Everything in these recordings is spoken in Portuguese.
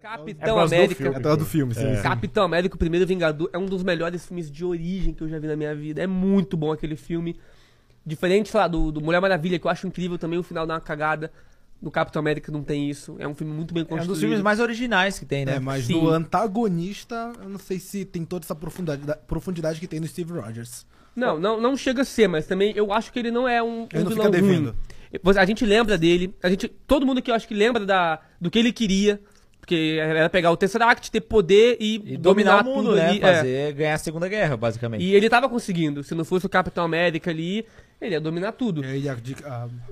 Capitão é América. é do filme, sim, é. sim. Capitão América, o primeiro Vingador, é um dos melhores filmes de origem que eu já vi na minha vida. É muito bom aquele filme. Diferente, sei lá, do, do Mulher Maravilha, que eu acho incrível também, o final dá uma cagada. No Capitão América não tem isso. É um filme muito bem construído. É um dos filmes mais originais que tem, né? É, mas Sim. do antagonista, eu não sei se tem toda essa profundidade, profundidade que tem no Steve Rogers. Não, não, não chega a ser, mas também eu acho que ele não é um, um ele não fica devendo. A gente lembra dele, a gente, todo mundo que eu acho que lembra da, do que ele queria, porque era pegar o Tesseract, ter poder e, e dominar, dominar, o mundo, tudo, né? E, é. Fazer, é. ganhar a Segunda Guerra, basicamente. E ele tava conseguindo. Se não fosse o Capitão América ali, ele ia dominar tudo. E ia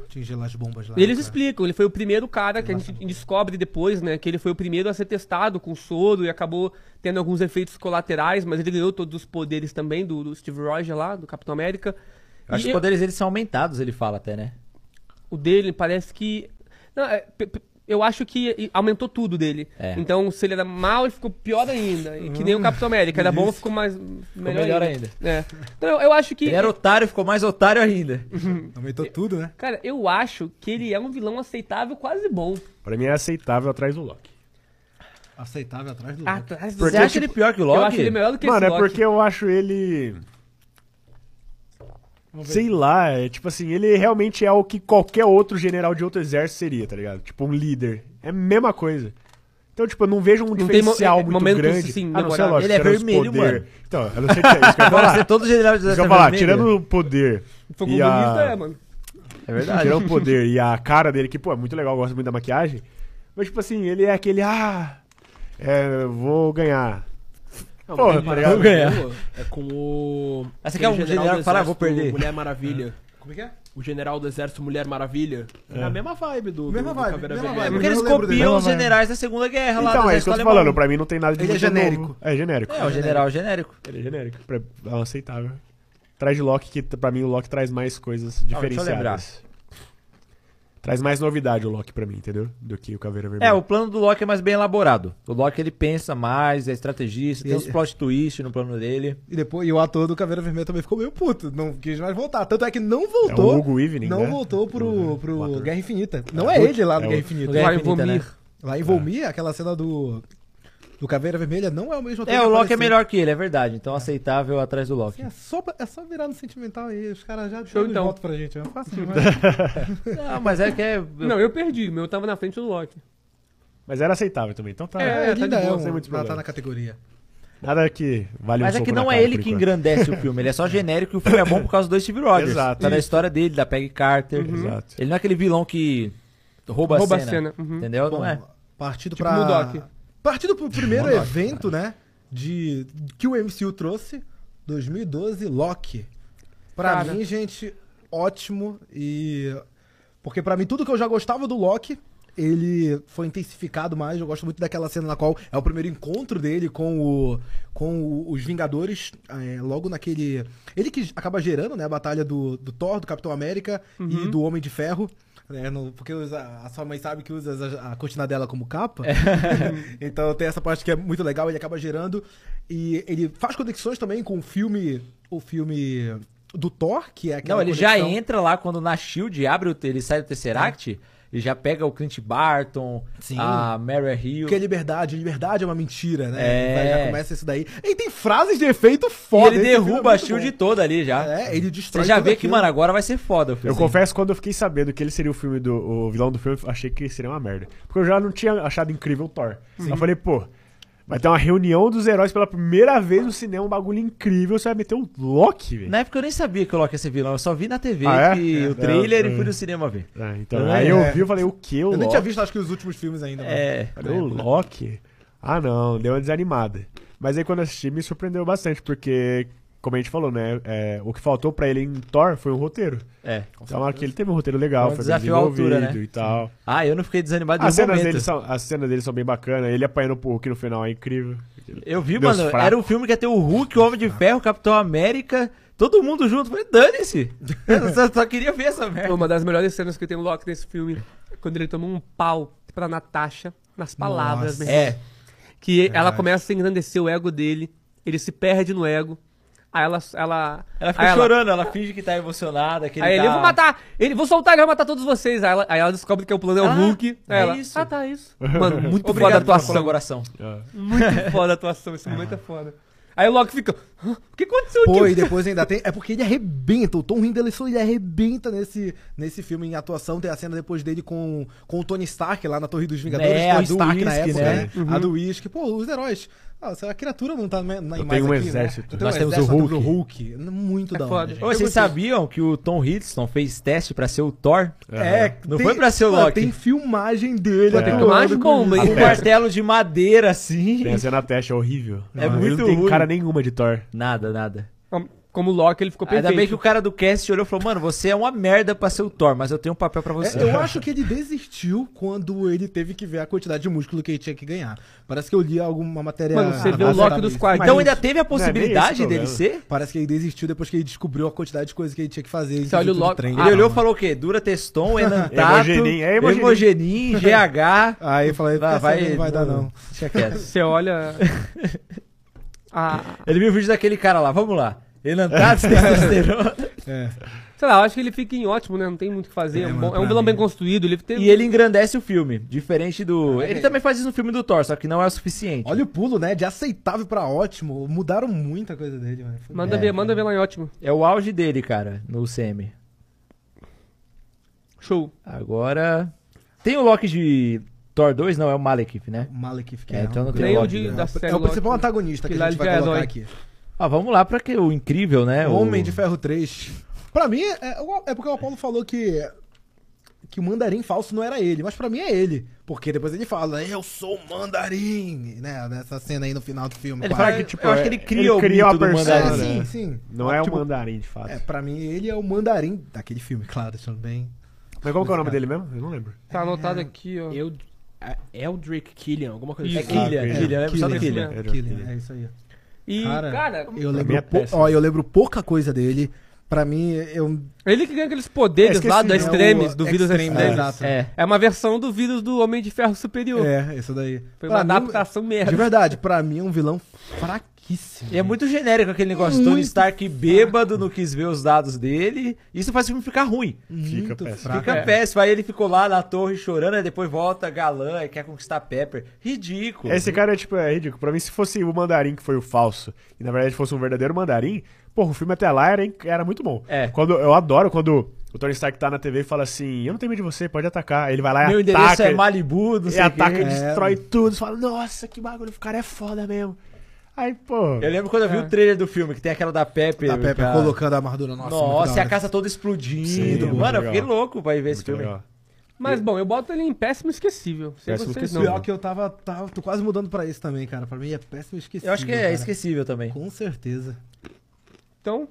atingir as bombas lá. E eles explicam, ele foi o primeiro cara que a gente descobre depois, né? Que ele foi o primeiro a ser testado com soro e acabou tendo alguns efeitos colaterais, mas ele ganhou todos os poderes também do, do Steve Rogers lá, do Capitão América. Eu acho que os poderes eu... eles são aumentados, ele fala até, né? O dele parece que. Não, é, eu acho que aumentou tudo dele. É. Então, se ele era mal, ele ficou pior ainda. E que nem o hum. Capitão América. era bom, ficou mais. Melhor, ficou melhor ainda. ainda. É. Então, eu, eu, acho que. Ele era otário, ficou mais otário ainda. aumentou tudo, né? Cara, eu acho que ele é um vilão aceitável, quase bom. Pra mim é aceitável atrás do Loki. Aceitável atrás do Loki. Atrás do... Você acha tipo... ele pior que o Loki? Eu acho ele melhor do que Mano, esse Loki. Mano, é porque eu acho ele. Sei lá, é, tipo assim, ele realmente é o que qualquer outro general de outro exército seria, tá ligado? Tipo um líder. É a mesma coisa. Então, tipo, eu não vejo um não diferencial é, muito grande. Assim, ah, não, sei, lógico, ele é vermelho, poder. mano. Então, eu não sei o que é isso. eu é todo general de exército falar, tirando o poder. Foi e a... é, mano. É verdade. Tirando o poder e a cara dele, que, pô, é muito legal, eu gosto muito da maquiagem. Mas, tipo assim, ele é aquele, ah, é, vou ganhar. Porra, é tá Ganhar. É com o. Essa aqui é um general, general falar, ah, vou perder. Mulher Maravilha. Ah. Como é que é? O General do Exército Mulher Maravilha. É, é a mesma vibe do, mesma do, vibe, do É porque eles copiam os generais da Segunda Guerra lá. Então, é isso que eu tô falando. Pra mim não tem nada de Ele é genérico. Novo. É genérico. É, o general é genérico. Ele é genérico. Pra... É aceitável. Traz de Loki, que pra mim o Loki traz mais coisas diferenciadas. Ah, deixa eu lembrar. Traz mais novidade o Loki para mim, entendeu? Do que o Caveira Vermelha. É, o plano do Loki é mais bem elaborado. O Loki ele pensa mais, é estrategista, tem um uns é- plot twist no plano dele. E depois e o ator do Caveira Vermelha também ficou meio puto, não quis mais voltar. Tanto é que não voltou. É o Hugo Evening, Não né? voltou pro, uhum, pro Guerra Infinita. É não é, é ele lá no é Guerra Infinita. Guerra né? Infinita, Lá em né? lá em Volmir aquela cena do do Caveira Vermelha não é o mesmo É, o Loki é melhor que ele, é verdade. Então é. aceitável atrás do Loki. Assim, é, só, é só virar no sentimental aí, os caras já deixaram então. voto pra gente. É fácil demais. não, mas é que é. Não, eu perdi, meu tava na frente do Loki. Mas era aceitável também, então tá. É, é tá ainda boa, é um, muito muitos problemas. Tá, tá na categoria. Nada que vale Mas um é que não é ele que engrandece o filme, ele é só genérico e o filme é bom por causa do Steve Rogers. Exato. Tá na história dele, da Peggy Carter. Uhum. Exato. Ele não é aquele vilão que rouba, rouba a cena. A cena. Uhum. Entendeu? Bom, não é. Partido tipo pra. Partindo pro primeiro evento, cara. né? De, que o MCU trouxe, 2012, Loki. Pra cara. mim, gente, ótimo. E. Porque para mim, tudo que eu já gostava do Loki, ele foi intensificado mais. Eu gosto muito daquela cena na qual é o primeiro encontro dele com, o, com o, os Vingadores, é, logo naquele. Ele que acaba gerando né, a batalha do, do Thor, do Capitão América uhum. e do Homem de Ferro né? No, porque usa, a sua mãe sabe que usa a, a cortina dela como capa. É. então tem essa parte que é muito legal, ele acaba gerando. E ele faz conexões também com o filme. O filme do Thor, que é aquela. Não, ele conexão... já entra lá quando na Shield abre o, ele sai do Tesseract. É e já pega o Clint Barton, Sim. a Mary Hill. Que é liberdade, liberdade é uma mentira, né? É. já começa isso daí. E tem frases de efeito foda. E ele é derruba a shield toda ali já. É, ele destrói. Você já vê aquilo. que, mano, agora vai ser foda filho. Eu confesso quando eu fiquei sabendo que ele seria o filme do o vilão do filme, achei que seria uma merda. Porque eu já não tinha achado incrível o Thor. Sim. Eu falei, pô, Vai ter uma reunião dos heróis pela primeira vez no cinema, um bagulho incrível. Você vai meter o Loki, velho. Na época eu nem sabia que o Loki ia ser vilão, eu só vi na TV ah, é? É, o trailer e é. fui no cinema ver. Ah, então, é, aí eu vi e falei, o que? O eu Loki? nem tinha visto, acho que, os últimos filmes ainda. Né? É. Falei, o Loki? Ah, não, deu uma desanimada. Mas aí quando assisti, me surpreendeu bastante, porque como a gente falou, né? É, o que faltou para ele em Thor foi um roteiro. É. Então aqui ele teve um roteiro legal, foi desafio desenvolvido altura, né? e tal. Sim. Ah, eu não fiquei desanimado as cenas dele são, As cenas dele são bem bacanas. Ele apanhando o Hulk no final é incrível. Eu vi, Deus mano. Fraco. Era um filme que ia ter o Hulk, o Homem de Ferro, o Capitão América... Todo mundo junto, falei, dane-se. Eu só, só, queria ver essa merda. Uma das melhores cenas que tem o Loki nesse filme é quando ele toma um pau pra Natasha nas palavras. Nossa. É. Que é. ela começa a engrandecer o ego dele, ele se perde no ego, Aí ela. Ela, ela fica chorando, ela... ela... finge que tá emocionada. Que ele aí tá... ele, vou matar, ele, vou soltar ele, vai matar todos vocês. Aí ela, aí ela descobre que o plano é o ah, Hulk. É ela, isso. Ah, tá, é isso. Mano, muito Obrigado foda a atuação. Pela é. Muito foda a atuação, isso é, é. muito foda. Aí o Loki fica. O que aconteceu Pô, aqui? e depois ainda tem. É porque ele arrebenta. O Tom Hiddleston ele arrebenta nesse, nesse filme em atuação. Tem a cena depois dele com, com o Tony Stark lá na Torre dos Vingadores. É, Tony Stark Whisky, na época, né? né? Uhum. A do Whisky. Pô, os heróis. Nossa, ah, a criatura não tá na, imagem. Tem um né? exército. Né? Nós um temos exército, o Hulk. o Hulk. Muito é da hora. Vocês sabiam que o Tom Hiddleston fez teste pra ser o Thor? É, é não tem, foi pra ser o Loki. Tem filmagem dele. É. Tem filmagem com um martelo de madeira assim. Tem a cena teste, é horrível. É muito ruim. Tem cara nenhuma de Thor. Nada, nada. Como Loki, ele ficou perfeito. Ainda bem que o cara do cast olhou e falou, mano, você é uma merda pra ser o Thor, mas eu tenho um papel pra é, você. É, eu acho que ele desistiu quando ele teve que ver a quantidade de músculo que ele tinha que ganhar. Parece que eu li alguma matéria... Mano, você viu o Loki dos quadrinhos. Então ainda teve a é possibilidade é dele ser? Parece que ele desistiu depois que ele descobriu a quantidade de coisa que ele tinha que fazer. Você olha o Loki... ah, ele olhou e falou o quê? Dura Teston, Enantato, Hemogenin, GH... Aí eu falei, ah, vai, vai, não vai dar não. Você olha... Ah. Ele viu o vídeo daquele cara lá, vamos lá. Enantados, tá é. testosterona. É. Sei lá, eu acho que ele fica em ótimo, né? Não tem muito o que fazer. É, é um, bom, é um vilão bem construído. Ele tem... E ele engrandece o filme. Diferente do. É. Ele também faz isso no filme do Thor, só que não é o suficiente. Olha o pulo, né? De aceitável pra ótimo. Mudaram muita coisa dele, mano. manda ver, é. manda ver lá em ótimo. É o auge dele, cara, no semi. Show. Agora. Tem o Loki de Thor 2 não, é o Malekith, né? Malekith, que é. é então não tem de, né? É o principal antagonista que, que a gente vai colocar aqui. Ah, vamos lá para que o incrível, né? O Homem o... de Ferro 3. Para mim, é, é, é porque o Apolo falou que que o mandarim falso não era ele, mas para mim é ele. Porque depois ele fala, eu sou o mandarim, né? Nessa cena aí no final do filme. Ele fala é, que, tipo, eu é, acho que ele cria ele cria o mito persona, do mandarim. É, sim, sim. Não é o tipo, mandarim, de fato. É, pra mim ele é o mandarim daquele filme, claro, deixando bem... Mas qual é o nome dele mesmo? Eu não lembro. Tá anotado é. aqui, ó. Eu Eldrick Killian, alguma coisa assim. É Killian, Killian, é Killian, Killian, Killian, é isso aí. E, cara, cara eu, lembro é ó, eu lembro pouca coisa dele. Pra mim, eu. Ele que ganha aqueles poderes lá do né? Extremis, do vírus Extremis. É, exato. É. é uma versão do vírus do Homem de Ferro Superior. É, isso daí. Foi pra uma mim, adaptação merda. De verdade, pra mim é um vilão fraquíssimo e é né? muito genérico aquele negócio. É muito Tony Stark bêbado, fraco. não quis ver os dados dele. Isso faz o filme ficar ruim. Fica muito péssimo. Fraco. Fica é. péssimo. Aí ele ficou lá na torre chorando, aí depois volta galã e quer conquistar Pepper. Ridículo. Esse cara é tipo, é ridículo. Pra mim, se fosse o mandarim que foi o falso, e na verdade fosse um verdadeiro mandarim, pô, o filme até lá era, era muito bom. É. Quando, eu adoro quando o Tony Stark tá na TV e fala assim: Eu não tenho medo de você, pode atacar. Ele vai lá Meu e ataca. Meu endereço é Malibu, não sei E ataca e é. destrói tudo. Você fala: Nossa, que bagulho, o cara é foda mesmo. Aí, pô. Eu lembro quando eu vi é. o trailer do filme, que tem aquela da Pepe. Da Pepe cara. colocando a armadura nossa. Nossa, e a né? casa toda explodindo. Sim, mano, eu fiquei louco pra ir ver muito esse filme. Legal. Mas, bom, eu boto ele em péssimo esquecível. Sem péssimo vocês esquecível. Não, Pior que eu tava, tava. Tô quase mudando pra esse também, cara. Pra mim é péssimo esquecível. Eu acho que é cara. esquecível também. Com certeza. Então.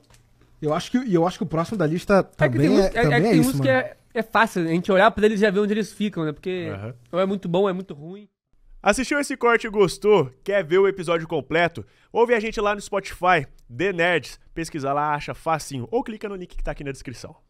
Eu acho que, eu acho que o próximo da lista também é, que tem é, também é, é, isso, que é, é fácil, a gente olhar pra eles e já ver onde eles ficam, né? Porque uhum. ou é muito bom ou é muito ruim. Assistiu esse corte e gostou? Quer ver o episódio completo? Ouve a gente lá no Spotify, The Nerds. Pesquisa lá, acha facinho. Ou clica no link que tá aqui na descrição.